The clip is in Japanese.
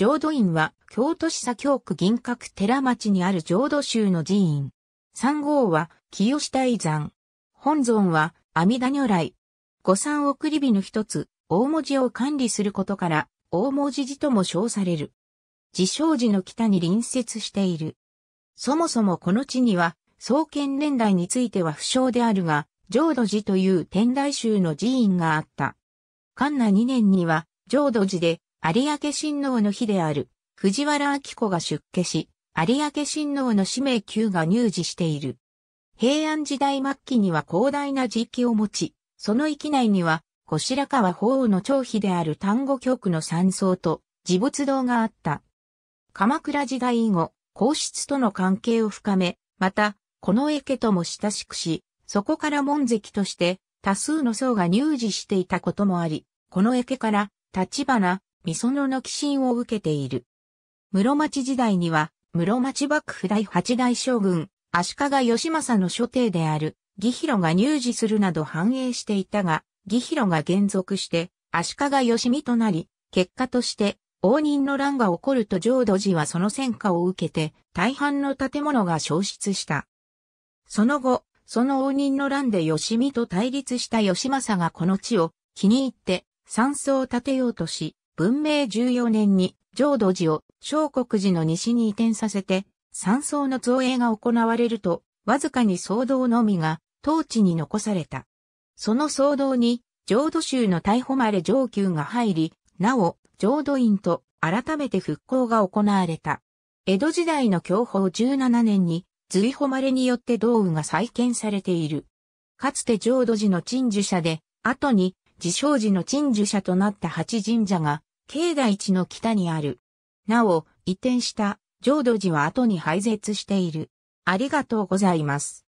浄土院は、京都市左京区銀閣寺町にある浄土宗の寺院。三号は、清下遺山。本尊は、阿弥陀如来。五三送り火の一つ、大文字を管理することから、大文字寺とも称される。自称寺の北に隣接している。そもそもこの地には、創建年代については不詳であるが、浄土寺という天台宗の寺院があった。漢那2年には、浄土寺で有明親王の日である、藤原明子が出家し、有明親王の使命級が入寺している。平安時代末期には広大な時期を持ち、その域内には、後白河法皇の長妃である丹後局の山荘と自仏堂があった。鎌倉時代以後、皇室との関係を深め、また、この家とも親しくし、そこから門跡として多数の僧が入寺していたこともあり、この家から、立花、美園の寄進を受けている。室町時代には、室町幕府第八代将軍、足利義政の所定である、義弘が入寺するなど繁栄していたが、義弘が減属して、足利義美となり、結果として、応仁の乱が起こると浄土寺はその戦果を受けて、大半の建物が消失した。その後、その応仁の乱で義美と対立した義政がこの地を気に入って山荘を建てようとし、文明14年に浄土寺を小国寺の西に移転させて、山荘の造営が行われると、わずかに騒動のみが当地に残された。その騒動に浄土宗の逮捕まれ上級が入り、なお浄土院と改めて復興が行われた。江戸時代の享保17年に随誉れによって道具が再建されている。かつて浄土寺の鎮守者で、後に自称寺の鎮守者となった八神社が境内地の北にある。なお、移転した浄土寺は後に廃絶している。ありがとうございます。